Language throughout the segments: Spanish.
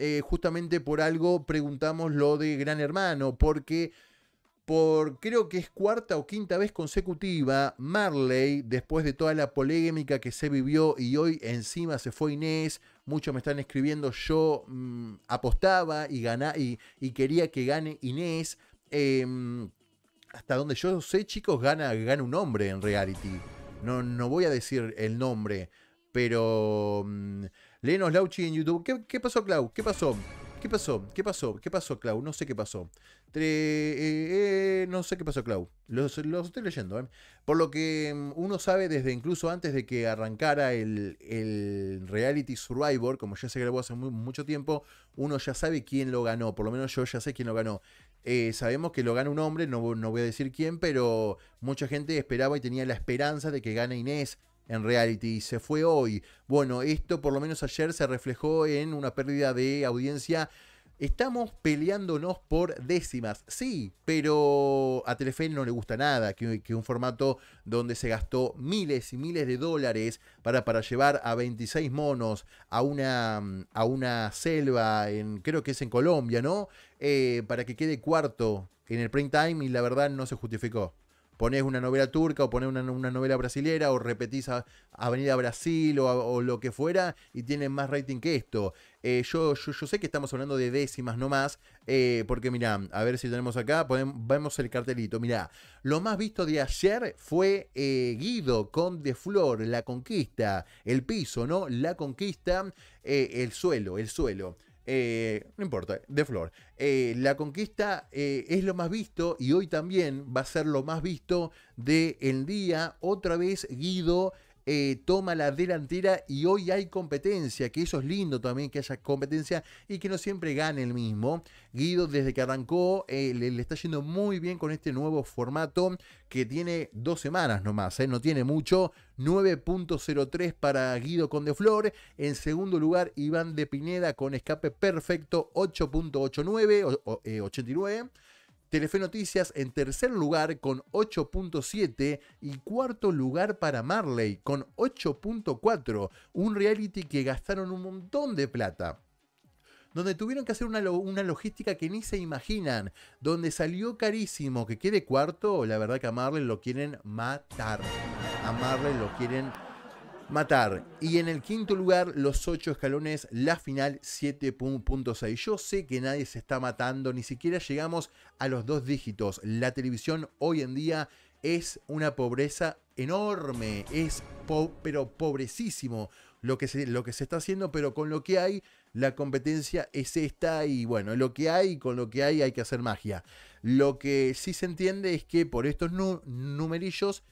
Eh, justamente por algo preguntamos lo de Gran Hermano, porque por creo que es cuarta o quinta vez consecutiva, Marley, después de toda la polémica que se vivió y hoy encima se fue Inés, muchos me están escribiendo, yo mm, apostaba y, gana y, quería que gane Inés. Em, hasta donde yo sé, chicos, gana, gana un hombre en reality. No, no voy a decir el nombre, pero... Mm, Leenos Lauchi en YouTube. ¿Qué, pasó, Clau? ¿Qué pasó? ¿Qué pasó? ¿Qué pasó? ¿Qué pasó, Clau? No sé qué pasó. Eh, eh, no sé qué pasó, Clau. Los, estoy leyendo. Eh. Por lo que mm, uno sabe desde incluso antes de que arrancara el, reality Survivor, como ya se grabó hace mucho tiempo, uno ya sabe quién lo ganó. Por lo menos yo ya sé quién lo ganó. sabemos que lo gana un hombre, no, no, voy a decir quién, pero mucha gente esperaba y tenía la esperanza de que gane Inés, en reality y se fue hoy. Bueno, esto por lo menos ayer se reflejó en una pérdida de audiencia. Estamos peleándonos por décimas, sí, pero a Telefe no le gusta nada que, un formato donde se gastó miles y miles de dólares para, para llevar a 26 monos a una, a una selva, en, creo que es en Colombia, ¿no? Eh, para que quede cuarto en el print time y la verdad no se justificó ponés una novela turca o ponés una, novela brasilera o repetís a, Avenida Brasil o, lo que fuera y tienen más rating que esto. Eh, yo, yo, sé que estamos hablando de décimas nomás, eh, porque mirá, a ver si tenemos acá, vemos el cartelito. Mirá, lo más visto de ayer fue eh, Guido con De Flor, La Conquista, el piso, ¿no? La Conquista, el suelo, el suelo. Eh, no importa, de Flor. Eh, la conquista eh, es lo más visto y hoy también va a ser lo más visto del el día. Otra vez Guido eh, toma la delantera y hoy hay competencia, que eso es lindo también que haya competencia y que no siempre gane el mismo. Guido desde que arrancó eh, le, está yendo muy bien con este nuevo formato que tiene dos semanas nomás, eh, no tiene mucho. 9.03 para Guido Conde Flor. En segundo lugar, Iván de Pineda con escape perfecto 8.89, 89. Telefe Noticias en tercer lugar con 8.7 y cuarto lugar para Marley con 8.4, un reality que gastaron un montón de plata donde tuvieron que hacer una, una, logística que ni se imaginan, donde salió carísimo, que quede cuarto, la verdad que a Marley lo quieren matar. A Marley lo quieren Matar. Y en el quinto lugar, los ocho escalones, la final 7.6. Yo sé que nadie se está matando, ni siquiera llegamos a los dos dígitos. La televisión hoy en día es una pobreza enorme, es pero pobrecísimo lo que, se, lo que se está haciendo, pero con lo que hay, la competencia es esta y bueno, lo que hay, con lo que hay hay que hacer magia. Lo que sí se entiende es que por estos numerillos,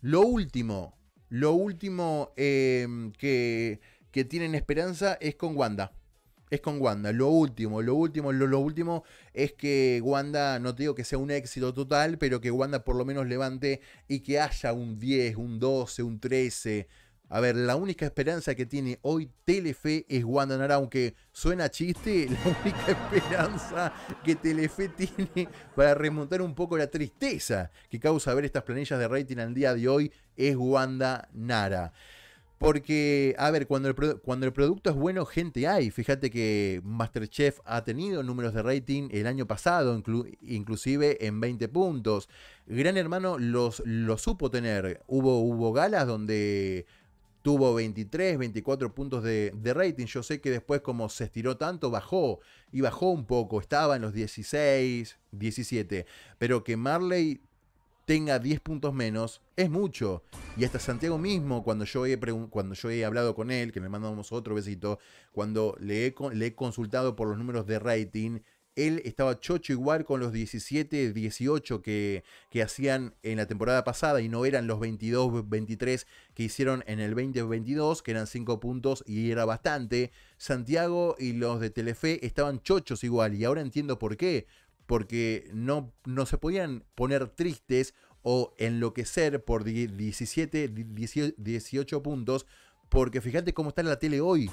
lo último lo último em, que, tienen esperanza es con Wanda. Es con Wanda. Lo último, lo último, lo, lo, último es que Wanda, no te digo que sea un éxito total, pero que Wanda por lo menos levante y que haya un 10, un 12, un 13, a ver, la única esperanza que tiene hoy Telefe es Wanda Nara. aunque suena chiste, la única esperanza que Telefe tiene para remontar un poco la tristeza que causa ver estas planillas de rating al día de hoy es Wanda Nara. Porque, a ver, cuando el, producto es bueno, gente hay. Fíjate que Masterchef ha tenido números de rating el año pasado, inclusive en 20 puntos. Gran Hermano los, lo supo tener. Hubo, hubo galas donde tuvo 23, 24 puntos de, rating. Yo sé que después como se estiró tanto, bajó y bajó un poco, estaba en los 16, 17, pero que Marley tenga 10 puntos menos es mucho. Y hasta Santiago mismo, cuando yo he, cuando yo hablado con él, que le mandamos otro besito, cuando le le he consultado por los números de rating, él estaba chocho igual con los 17, 18 que, que, hacían en la temporada pasada y no eran los 22, 23 que hicieron en el 2022, que eran 5 puntos y era bastante. Santiago y los de Telefe estaban chochos igual y ahora entiendo por qué, porque no, no se podían poner tristes o enloquecer por 17, 18 puntos, porque fíjate cómo está la tele hoy.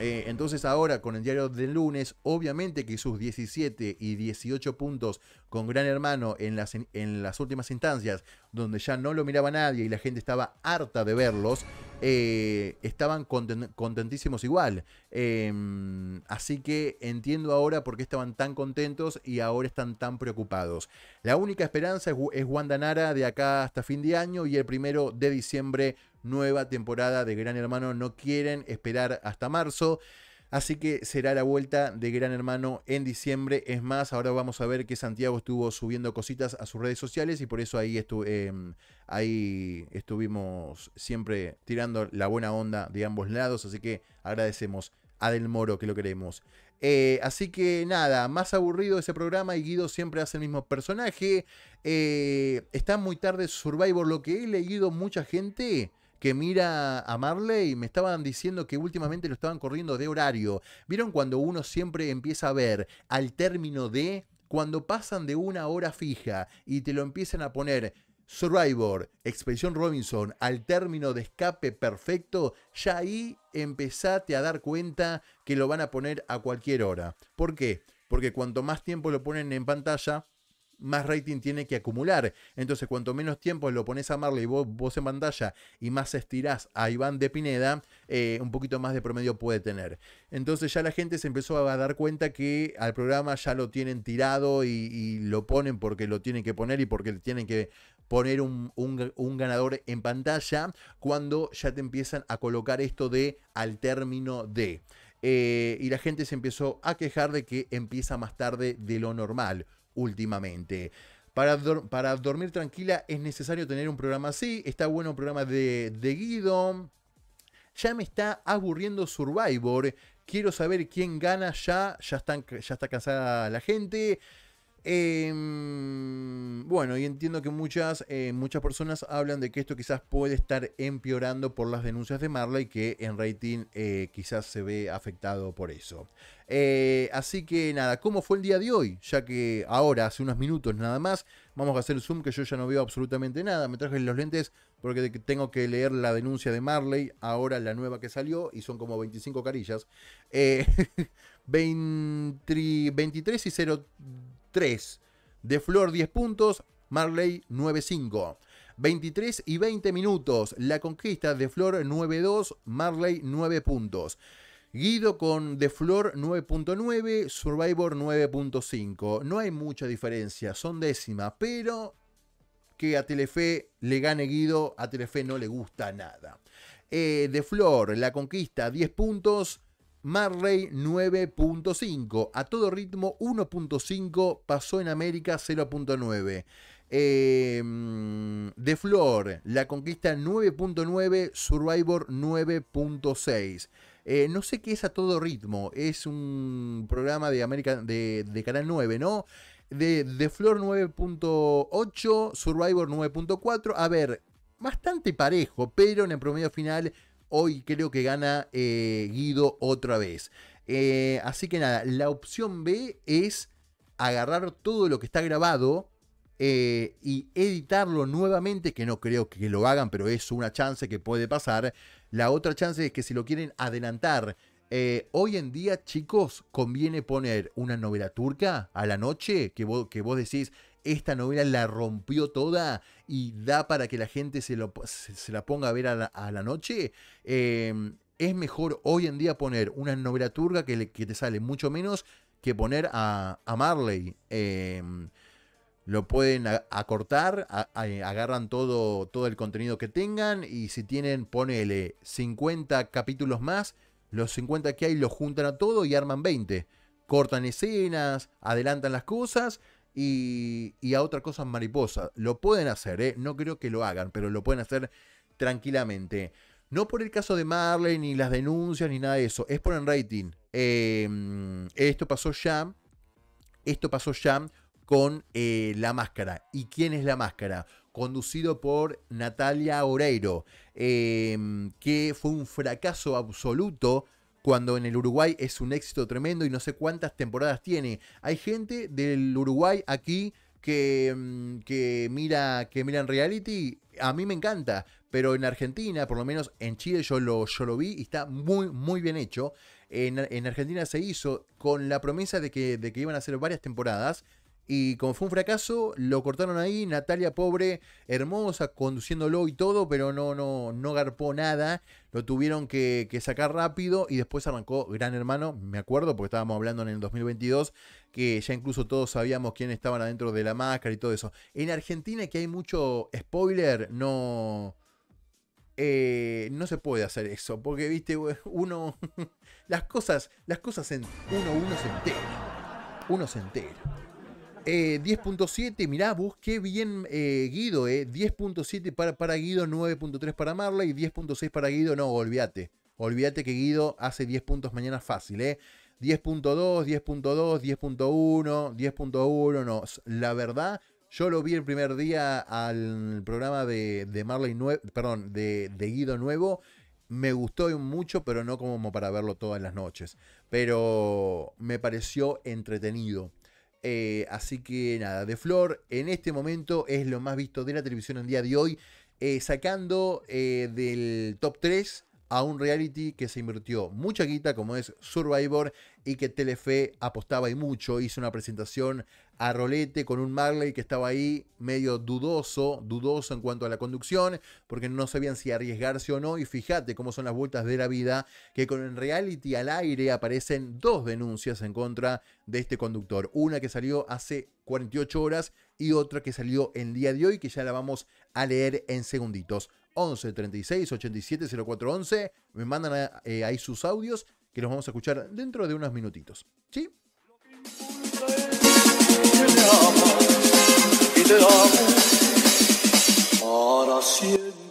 Eh, entonces ahora con el diario del lunes, obviamente que sus 17 y 18 puntos con Gran Hermano en las, en las últimas instancias, donde ya no lo miraba nadie y la gente estaba harta de verlos, eh, estaban contentísimos igual. Em, así que entiendo ahora por qué estaban tan contentos y ahora están tan preocupados. La única esperanza es, es Wanda Nara de acá hasta fin de año y el primero de diciembre nueva temporada de Gran Hermano no quieren esperar hasta marzo. Así que será la vuelta de Gran Hermano en diciembre. Es más, ahora vamos a ver que Santiago estuvo subiendo cositas a sus redes sociales y por eso ahí, em, ahí estuvimos siempre tirando la buena onda de ambos lados. Así que agradecemos a Del Moro que lo queremos. Eh, así que nada, más aburrido ese programa y Guido siempre hace el mismo personaje. Eh, está muy tarde Survivor, lo que he leído mucha gente que mira a Marley, me estaban diciendo que últimamente lo estaban corriendo de horario. ¿Vieron cuando uno siempre empieza a ver al término de cuando pasan de una hora fija y te lo empiezan a poner Survivor, Expedición Robinson, al término de escape perfecto, ya ahí empezate a dar cuenta que lo van a poner a cualquier hora. ¿Por qué? Porque cuanto más tiempo lo ponen en pantalla, más rating tiene que acumular. Entonces, cuanto menos tiempo lo pones a Marley vos, vos en pantalla y más estirás a Iván de Pineda, eh, un poquito más de promedio puede tener. Entonces ya la gente se empezó a dar cuenta que al programa ya lo tienen tirado y, lo ponen porque lo tienen que poner y porque tienen que poner un, ganador en pantalla cuando ya te empiezan a colocar esto de al término de. Eh, y la gente se empezó a quejar de que empieza más tarde de lo normal últimamente. Para, para dormir tranquila es necesario tener un programa así. Está bueno un programa de, de Guido. Ya me está aburriendo Survivor. Quiero saber quién gana ya. Ya, ya está cansada la gente. Eh, bueno, y entiendo que muchas, eh, muchas personas hablan de que esto quizás puede estar empeorando por las denuncias de Marley, que en rating eh, quizás se ve afectado por eso. Eh, así que nada, ¿cómo fue el día de hoy? Ya que ahora, hace unos minutos nada más, vamos a hacer zoom que yo ya no veo absolutamente nada. Me traje los lentes porque tengo que leer la denuncia de Marley, ahora la nueva que salió, y son como 25 carillas. 23 y 03. De Flor 10 puntos, Marley 9.5. 23 y 20 minutos, la conquista de Flor 9 Marley 9 puntos. Guido con The Flor 9.9, Survivor 9.5. No hay mucha diferencia, son décimas, pero que a Telefe le gane Guido, a Telefe no le gusta nada. Eh, The Flor, La Conquista 10 puntos, Marley 9.5, a todo ritmo 1.5, pasó en América 0.9. Eh, em, de Flor, La Conquista 9.9, Survivor 9.6. Eh, no sé qué es a todo ritmo, es un programa de de, Canal 9, ¿no? De, the Flor 9.8, Survivor 9.4. A ver, bastante parejo, pero en el promedio final Hoy creo que gana eh, Guido otra vez. Eh, así que nada, la opción B es agarrar todo lo que está grabado eh, y editarlo nuevamente, que no creo que lo hagan, pero es una chance que puede pasar. La otra chance es que si lo quieren adelantar, hoy en día, chicos, conviene poner una novela turca a la noche, que que vos decís, esta novela la rompió toda y da para que la gente se, lo, se, la ponga a ver a la, noche, em, es mejor hoy en día poner una novela que, que te sale mucho menos que poner a, Marley. Em, lo pueden acortar, eh, agarran todo, todo el contenido que tengan y si tienen, ponele 50 capítulos más, los 50 que hay los juntan a todo y arman 20. Cortan escenas, adelantan las cosas y, a otra cosa mariposa. Lo pueden hacer, ¿eh? no creo que lo hagan, pero lo pueden hacer tranquilamente. No por el caso de Marley, ni las denuncias, ni nada de eso. Es por el rating. Em, esto pasó ya. Esto pasó ya con eh, La Máscara. ¿Y quién es La Máscara? Conducido por Natalia Oreiro, em, que fue un fracaso absoluto cuando en el Uruguay es un éxito tremendo y no sé cuántas temporadas tiene. Hay gente del Uruguay aquí que, mm, que, mira, que miran reality, a mí me encanta, pero en Argentina, por lo menos en Chile yo lo, yo lo vi y está muy, muy bien hecho. En, Argentina se hizo con la promesa de que, de que iban a hacer varias temporadas, y como fue un fracaso, lo cortaron ahí. Natalia, pobre, hermosa, conduciéndolo y todo, pero no, no, no garpó nada. Lo tuvieron que, sacar rápido y después arrancó Gran Hermano, me acuerdo, porque estábamos hablando en el 2022, que ya incluso todos sabíamos quién estaban adentro de la máscara y todo eso. En Argentina, que hay mucho spoiler, no... Eh, no se puede hacer eso, porque, viste, uno... las cosas, las cosas en... Uno, uno se entera. Uno se entera. 10.7, eh, mirá busqué bien eh, Guido, 10.7 eh. para, para Guido, 9.3 para Marley 10.6 para Guido, no, olvídate. Olvídate que Guido hace 10 puntos mañana fácil, ¿eh? 10.2, 10.2, 10.1, 10.1, no. La verdad, yo lo vi el primer día al programa de, Marley perdón, de, de, Guido Nuevo. Me gustó mucho, pero no como para verlo todas las noches. Pero me pareció entretenido. Eh, así que nada, The Flor en este momento es lo más visto de la televisión en día de hoy, eh, sacando eh, del top 3 a un reality que se invirtió mucha guita como es Survivor y que Telefe apostaba y mucho, hizo una presentación a rolete con un Marley que estaba ahí medio dudoso, dudoso en cuanto a la conducción, porque no sabían si arriesgarse o no y fíjate cómo son las vueltas de la vida, que con el reality al aire aparecen dos denuncias en contra de este conductor, una que salió hace 48 horas y otra que salió el día de hoy que ya la vamos a leer en segunditos. 11 36 87 04 11. Me mandan eh, eh, ahí sus audios que los vamos a escuchar dentro de unos minutitos. ¿Sí? Ahora siempre.